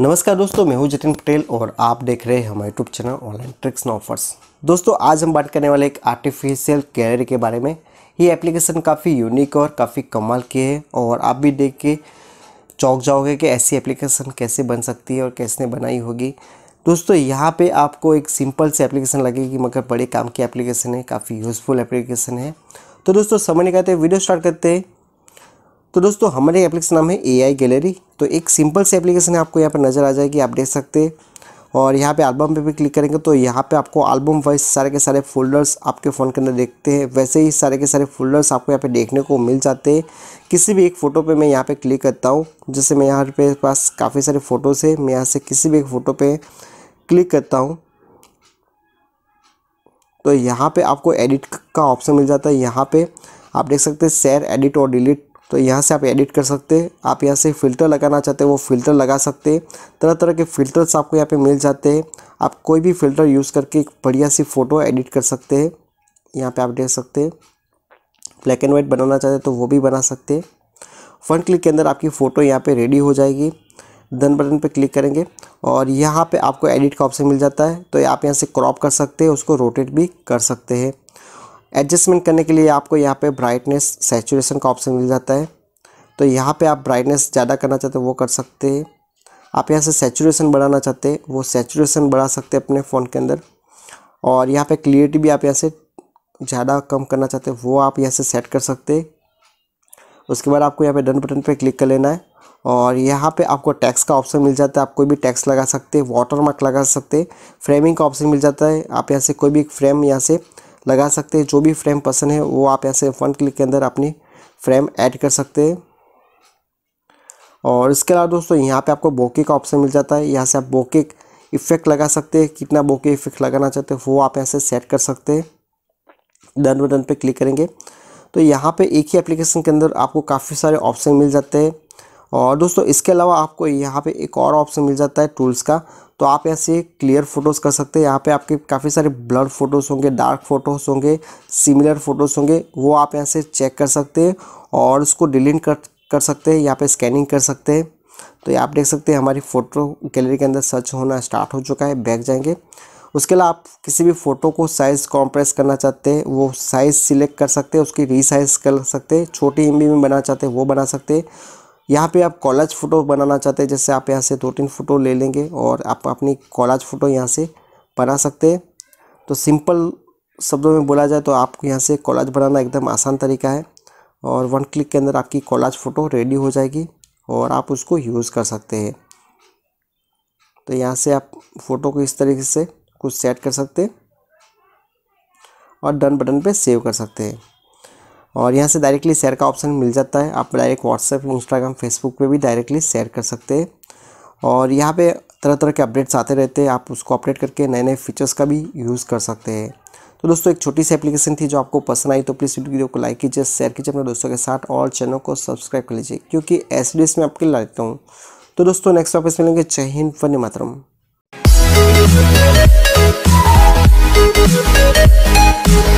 नमस्कार दोस्तों मैं हूं जतिन पटेल और आप देख रहे हैं हमारे YouTube channel online tricks and offers दोस्तों आज हम बात करने वाले एक आर्टिफिशियल कैरियर के बारे में ये एप्लीकेशन काफ़ी यूनिक और काफ़ी कमाल की है और आप भी देख के चौंक जाओगे कि ऐसी एप्लीकेशन कैसे बन सकती है और कैसे बनाई होगी दोस्तों यहाँ पर आपको एक सिंपल सी एप्लीकेशन लगेगी मगर बड़े काम की एप्लीकेशन है काफ़ी यूज़फुल एप्लीकेशन है तो दोस्तों नहीं कहते वीडियो स्टार्ट करते हैं तो दोस्तों हमारे एप्लीकेशन नाम है ए गैलरी तो एक सिंपल सी एप्लीकेशन आपको यहाँ पर नज़र आ जाएगी आप देख सकते और यहाँ पे एल्बम पे भी क्लिक करेंगे तो यहाँ पे आपको एल्बम वाइज सारे के सारे फोल्डर्स आपके फ़ोन के अंदर देखते हैं वैसे ही सारे के सारे फोल्डर्स आपको यहाँ पे देखने को मिल जाते हैं किसी भी एक फ़ोटो पे मैं यहाँ पे क्लिक करता हूँ जैसे मैं यहाँ पे पास काफ़ी सारे फ़ोटोज़ है मैं यहाँ से किसी भी एक फ़ोटो पर क्लिक करता हूँ तो यहाँ पर आपको एडिट का ऑप्शन मिल जाता है यहाँ पर आप देख सकते हैं शेयर एडिट और डिलीट तो यहाँ से आप एडिट कर सकते हैं आप यहाँ से फ़िल्टर लगाना चाहते हैं वो फ़िल्टर लगा सकते हैं तरह तरह के फ़िल्टर्स आपको यहाँ पे मिल जाते हैं आप कोई भी फ़िल्टर यूज़ करके एक बढ़िया सी फ़ोटो एडिट कर सकते हैं यहाँ पे आप देख सकते हैं ब्लैक एंड वाइट बनाना चाहते हैं तो वो भी बना सकते हैं फ्रंट क्लिक के अंदर आपकी फ़ोटो यहाँ पर रेडी हो जाएगी डन बटन पर क्लिक करेंगे और यहाँ पर आपको एडिट का ऑप्शन मिल जाता है तो आप यहाँ से क्रॉप कर सकते हैं उसको रोटेट भी कर सकते हैं एडजस्टमेंट करने के लिए आपको यहाँ पे ब्राइटनेस सेचुरेशन का ऑप्शन मिल जाता है तो यहाँ पे आप ब्राइटनेस ज़्यादा करना चाहते हैं वो कर सकते हैं आप यहाँ से सेचुरेशन बढ़ाना चाहते हैं वो सेचुरेशन बढ़ा सकते हैं अपने फ़ोन के अंदर और यहाँ पे क्लियरिटी भी आप यहाँ से ज़्यादा कम करना चाहते हैं वो आप यहाँ से सेट कर सकते हैं उसके बाद आपको यहाँ पर डन बटन पर क्लिक कर लेना है और यहाँ पे आपको टैक्स का ऑप्शन मिल जाता है आप कोई भी टैक्स लगा सकते हैं वाटर मार्क लगा सकते हैं फ्रेमिंग का ऑप्शन मिल जाता है आप यहाँ से कोई भी फ्रेम यहाँ से लगा सकते हैं जो भी फ्रेम पसंद है वो आप ऐसे वन क्लिक के अंदर अपनी फ्रेम ऐड कर सकते हैं और इसके अलावा दोस्तों यहाँ पे आपको बोके का ऑप्शन मिल जाता है यहाँ से आप बोके इफेक्ट लगा सकते हैं कितना बोके इफेक्ट लगाना चाहते हैं वो आप ऐसे सेट कर सकते हैं डन बटन पे क्लिक करेंगे तो यहाँ पे एक ही एप्लीकेशन के अंदर आपको काफ़ी सारे ऑप्शन मिल जाते हैं और दोस्तों इसके अलावा आपको यहाँ पे एक और ऑप्शन मिल जाता है टूल्स का तो आप यहाँ से क्लियर फ़ोटोज़ कर सकते हैं यहाँ पे आपके काफ़ी सारे ब्लड फ़ोटोज़ होंगे डार्क फ़ोटोज़ होंगे सिमिलर फ़ोटोज़ होंगे वो आप यहाँ से चेक कर सकते हैं और उसको डिलीट कर कर सकते हैं यहाँ पे स्कैनिंग कर सकते हैं तो ये आप देख सकते हैं हमारी फ़ोटो गैलरी के अंदर सर्च होना स्टार्ट हो चुका है बैक जाएंगे उसके अलावा आप किसी भी फ़ोटो को साइज़ कॉम्प्रेस करना चाहते हैं वो साइज़ सिलेक्ट कर सकते हैं उसकी रीसाइज़ कर सकते हैं छोटी एम में बनाना चाहते हैं वो बना सकते हैं यहाँ पे आप कॉलेज फ़ोटो बनाना चाहते हैं जैसे आप यहाँ से दो तीन फ़ोटो ले लेंगे और आप अपनी कॉलेज फ़ोटो यहाँ से बना सकते हैं तो सिंपल शब्दों में बोला जाए तो आपको यहाँ से कॉलेज बनाना एकदम आसान तरीका है और वन क्लिक के अंदर आपकी कॉलेज फ़ोटो रेडी हो जाएगी और आप उसको यूज़ कर सकते हैं तो यहाँ से आप फ़ोटो को इस तरीके से कुछ सेट कर सकते हैं और डन बटन पर सेव कर सकते हैं और यहाँ से डायरेक्टली शेयर का ऑप्शन मिल जाता है आप डायरेक्ट व्हाट्सएप इंस्टाग्राम फेसबुक पे भी डायरेक्टली शेयर कर सकते हैं और यहाँ पे तरह तरह के अपडेट्स आते रहते हैं आप उसको अपडेट करके नए नए फीचर्स का भी यूज़ कर सकते हैं तो दोस्तों एक छोटी सी एप्लीकेशन थी जो आपको पसंद आई तो प्लीज़ वीडियो को लाइक कीजिए शेयर कीजिए अपने दोस्तों के साथ और चैनल को सब्सक्राइब कर लीजिए क्योंकि ऐसे डेस में आपके लाता हूँ तो दोस्तों नेक्स्ट वापस मिलेंगे जय हिंद वन्य मातरम